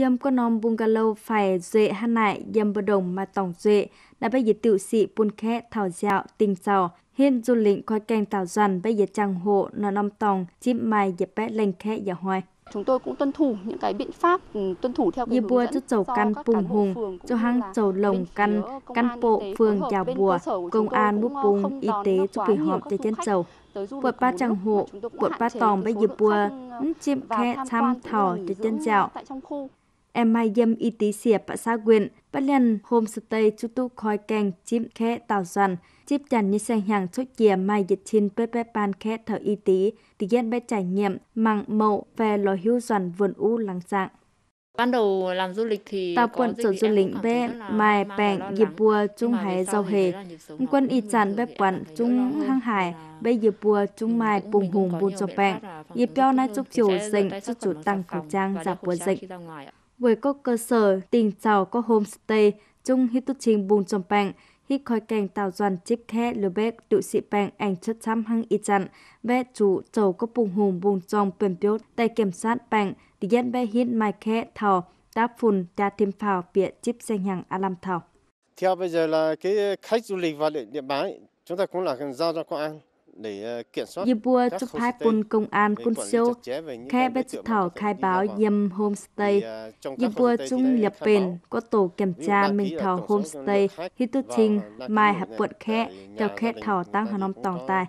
Yam con nom bungalow phải dệ hà lại yam bờ đồng mà tổng dệ đã bây giờ tiểu sĩ buôn khẽ thảo dạo tình sò hiện du lịch coi kênh tàu dần bây giờ chẳng hộ nó năm tòng chim mai dẹp bé lên khẽ giả hoài chúng tôi cũng tuân thủ những cái biện pháp ừ, tuân thủ theo cái hướng bùa dẫn chầu căn ờ, bùng hùng cho hang chầu lồng căn căn bộ phường giàu bùa công an núp bùng y tế cho kỳ họp để chân chầu bột ba chẳng hộ bột ba tòm bây giờ bùa chim khe thăm thỏ để chân dạo em mai dâm y tí xìa bà xa quyện, bà liền homestay chú tu khói càng chim khẽ tàu doan, chip chẳng như sang hàng chốt chìa mai dịch chín bê bê bàn khẽ thở y tí, tự nhiên bé trải nghiệm mạng mậu về lò hưu doan vườn u lắng dạng. Ban đầu làm du lịch thì Tao quân sở du lịch bé mai bèn dịp bùa chung hải giàu hề. Quân y chán bé quán chung hăng hải bé dịp bùa chung mai bùng hùng bùn cho bèn. Dịp bèo nay chúc chiều dành chút chủ tăng khẩu trang giả bùa dành với các cơ sở tình chào có homestay chung hít tút trình bùn trong bạn hít khói kèn tạo doàn chích khe lửa bếp tự sĩ bạn ảnh chất chăm hăng y chặn bé chủ chầu có bùng hùng bùng trong bền biếu tay kiểm soát bạn thì dân bé hít mai khe thảo đáp phun ta thêm phào bịa chip danh hàng alam thảo theo bây giờ là cái khách du lịch vào địa bàn chúng ta cũng là giao cho công an Yibua ờ, chúc hai quân công an quân siêu, khe bế chức thảo khai báo yêm homestay. Yibua ờ, chung lập bền, có tổ kiểm tra mình thảo homestay, hít tư mai hạp quận khe, theo khe thảo tăng hà nông tòng tài.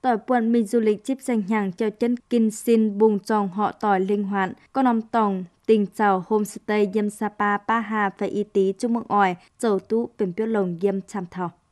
Tỏi quận mình du lịch chip danh hàng cho chân kinh xin bùng tròn họ tỏi linh hoạt, có nông tòng tình chào homestay yêm sapa pa hà và y tí chung mộng ỏi, dầu tú bền biểu lồng yêm chăm thảo.